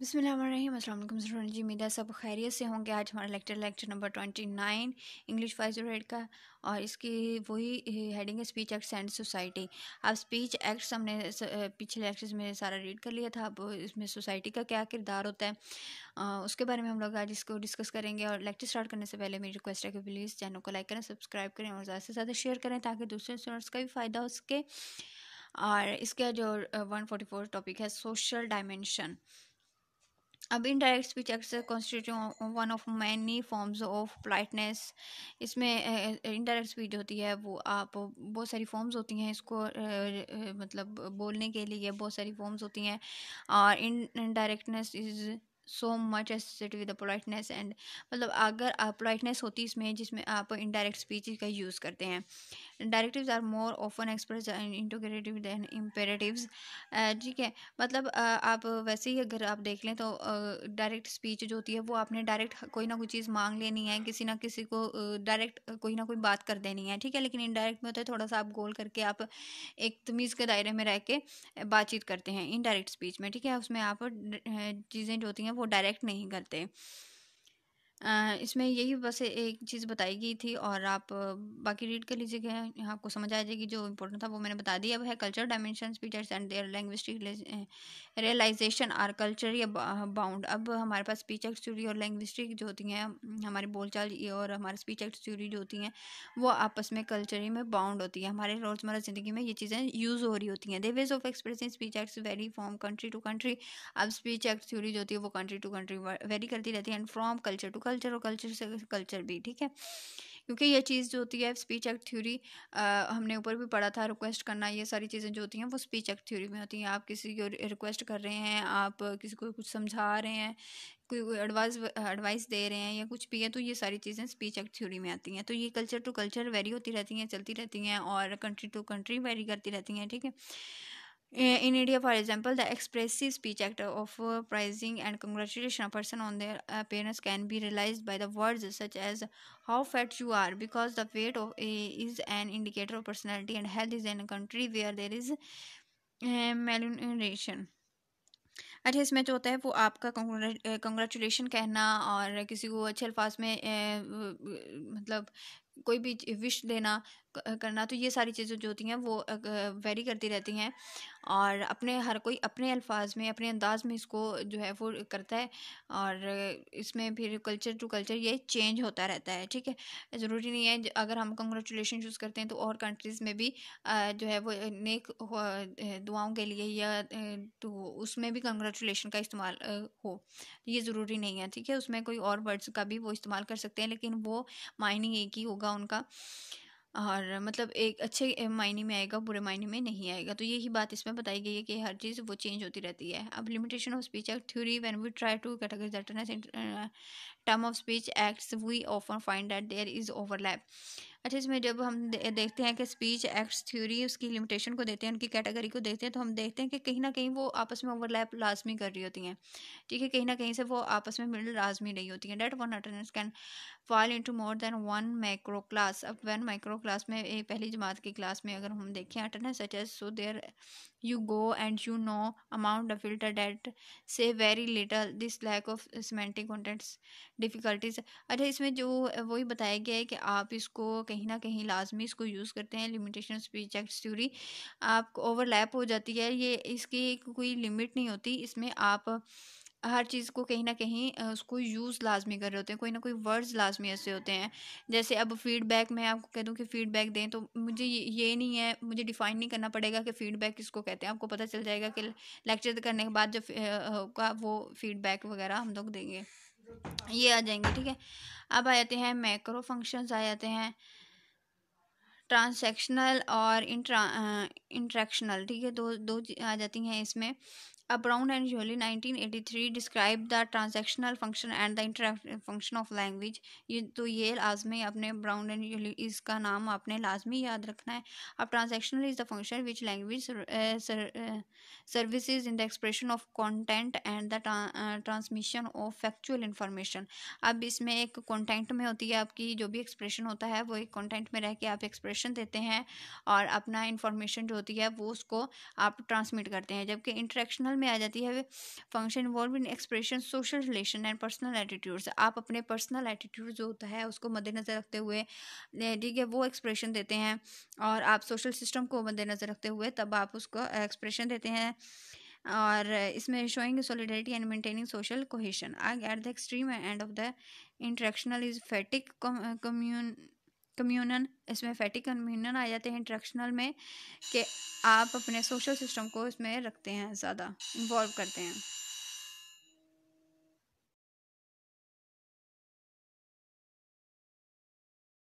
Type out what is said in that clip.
बसमिलकुम सरोन जी मीदा सब खैरियत से होंगे आज हमारा lecture lecture number twenty nine English five red का और इसकी वही हेडिंग है स्पीच एक्ट एंड सोसाइटी अब स्पीच एक्ट्स हमने पिछले लेक्चर्स में सारा रीड कर लिया था अब इसमें सोसाइटी का क्या किरदार होता है आ, उसके बारे में हम लोग आज इसको डिस्कस करेंगे और लेक्चर स्टार्ट करने से पहले मेरी रिक्वेस्ट है कि प्लीज़ चैनल को लाइक करें सब्सक्राइब करें और ज़्यादा से ज़्यादा शेयर करें ताकि दूसरे स्टूडेंट्स का भी फ़ायदा हो सके और इसका जो वन फोर्टी फोर टॉपिक है सोशल डायमेंशन अब इनडायरेक्ट स्पीच अक्सर constitute one of many forms of politeness इसमें इनडायरेक्ट स्पीच होती है वो आप बहुत सारी फॉर्म्स होती हैं इसको मतलब बोलने के लिए बहुत सारी फॉर्म्स होती हैं और indirectness is so much associate with politeness and मतलब अगर पोलाइटनेस होती है इसमें जिसमें आप इनडायरेक्ट स्पीच का यूज़ करते हैं directives are more often express interrogative than imperative ठीक है मतलब uh, आप वैसे ही अगर आप देख लें तो डायरेक्ट uh, स्पीच जो होती है वो आपने डायरेक्ट कोई ना कोई चीज़ मांग लेनी है किसी ना किसी को डायरेक्ट uh, कोई ना कोई बात कर देनी है ठीक है लेकिन इनडायरेक्ट में होता है थोड़ा सा आप गोल करके आप एक तमीज़ के दायरे में रह के बातचीत करते हैं इनडायरेक्ट स्पीच में ठीक है उसमें आप चीज़ें जो होती हैं वो डायरेक्ट नहीं करते इसमें यही बस एक चीज़ बताई गई थी और आप बाकी रीड कर लीजिएगा यहाँ आपको समझ आ जाएगी जो इम्पोर्टेंट था वो मैंने बता दिया अब है culture dimension features and their linguistic realisation are culture या बाउंड अब हमारे पास स्पीच एक्ट थ्योरी और लैंग्विस्टिक जो होती हैं हमारी बोलचाल और हमारे स्पीच एक्ट थ्योरी जो होती हैं वो आपस में कल्चर में बाउंड होती है हमारे रोज़मर्रा ज़िंदगी में ये चीज़ें यूज़ हो रही होती हैं the ways of expressing speech act vary from country to country अब स्पीच एक्ट थ्योरी जो होती है वो कंट्री टू कंट्री वेरी करती रहती है and from culture to culture और कल्चर से कल्चर भी ठीक है क्योंकि ये चीज़ जो होती है स्पीच एक्ट थ्योरी हमने ऊपर भी पढ़ा था रिक्वेस्ट करना ये सारी चीज़ें जो होती हैं वो स्पीच एक्ट थ्योरी में होती हैं आप किसी को रिक्वेस्ट कर रहे हैं आप किसी को कुछ समझा रहे हैं कोई एडवाइस एडवाइस दे रहे हैं या कुछ भी है तो ये सारी चीज़ें स्पीच एक्ट थ्योरी में आती हैं तो ये कल्चर टू कल्चर वेरी होती रहती हैं चलती रहती हैं और कंट्री टू कंट्री वेरी करती रहती हैं ठीक है in India, for example, the expressive speech act of praising and congratulating a person on their appearance can be realized by the words such as "how fat you are," because the weight of a is an indicator of personality and health is in a country where there is uh, malnutrition. अच्छा इसमें जो होता है वो आपका congratulation कहना और किसी को अच्छे अल्फाज में ए, मतलब कोई भी विश लेना करना तो ये सारी चीज़ें जो होती हैं वो वेरी करती रहती हैं और अपने हर कोई अपने अल्फाज में अपने अंदाज में इसको जो है वो करता है और इसमें फिर कल्चर टू कल्चर ये चेंज होता रहता है ठीक है ज़रूरी नहीं है अगर हम कंग्रेचुलेशन यूज़ करते हैं तो और कंट्रीज़ में भी जो है वो नेक दुआओं के लिए या तो उसमें भी कंग्रेचुलेशन का इस्तेमाल हो ये ज़रूरी नहीं है ठीक है उसमें कोई और वर्ड्स का भी वो इस्तेमाल कर सकते हैं लेकिन वो मायनिंग एक ही होगा होगा उनका और मतलब एक अच्छे मायने में आएगा बुरे मायने में नहीं आएगा तो यही बात इसमें बताई गई है कि हर चीज़ वो चेंज होती रहती है अब limitation of speech act theory when we try to category term of speech acts we often find that there is overlap अच्छा इसमें जब हम देखते हैं कि स्पीच एक्ट्स थ्योरी उसकी लिमिटेशन को देते हैं उनकी कैटेगरी को देखते हैं तो हम देखते हैं कि कहीं ना कहीं वो आपस में ओवरलैप लाजमी कर रही होती हैं ठीक है कहीं ना कहीं से वो आपस में मिल लाजमी रही होती हैं that one utterance can fall into more than one micro class अब वन माइक्रो क्लास में एक पहली जमात की क्लास में अगर हम देखें utterance such as so there you go and you know amount of filter that says very little this lack of semantic contents difficulties अच्छा इसमें जो वही बताया गया है कि आप इसको कहीं कहीं ना कहीं लाजमी इसको यूज़ करते हैं लिमिटेशन स्पीच एक्ट थ्योरी आप ओवरलैप हो जाती है ये इसकी कोई लिमिट नहीं होती इसमें आप हर चीज़ को कहीं ना कहीं उसको यूज़ लाजमी कर रहे होते हैं कोई ना कोई वर्ड्स लाजमी ऐसे होते हैं जैसे अब फीडबैक मैं आपको कह दूँ कि फ़ीडबैक दें तो मुझे ये नहीं है मुझे डिफ़ाइन नहीं करना पड़ेगा कि फ़ीडबैक किसको कहते हैं आपको पता चल जाएगा कि लेक्चर तो करने के बाद जब होगा वो फ़ीडबैक वगैरह हम लोग देंगे ये आ जाएंगे ठीक है अब आ जाते हैं मैक्रो फंक्शंस आ जाते हैं ट्रांसैक्शनल और इंट्रा इंट्रैक्शनल ठीक है दो दो आ जाती हैं इसमें Brown and Jolly 1983 described the transactional function and the interactive function of language ये तो ये लाजमी अपने ब्राउन एंड जोली इसका नाम आपने लाजमी याद रखना है अब transactional is the function which language serves in the expression of content and the transmission of factual information अब इसमें एक कॉन्टेंट में होती है आपकी जो भी एक्सप्रेशन होता है वो एक कॉन्टेंट में रह के आप एक्सप्रेशन देते हैं और अपना इंफॉर्मेशन जो होती है वो उसको आप ट्रांसमिट करते हैं जबकि इंटरेक्शनल इन्वॉल्व में आ जाती है function involve in expression social relation and personal attitudes आप अपने पर्सनल एटीट्यूड जो होता है उसको मद्देनज़र रखते हुए ठीक है वो एक्सप्रेशन देते हैं और आप सोशल सिस्टम को मद्देनज़र रखते हुए तब आप उसको एक्सप्रेशन देते हैं और इसमें showing solidarity and maintaining social cohesion आग at the extreme end of the interactional is phatic commune communion इसमें फैटी कम्यूनन आ जाते हैं इंट्रक्शनल में कि आप अपने सोशल सिस्टम को इसमें रखते हैं ज़्यादा इन्वॉल्व करते हैं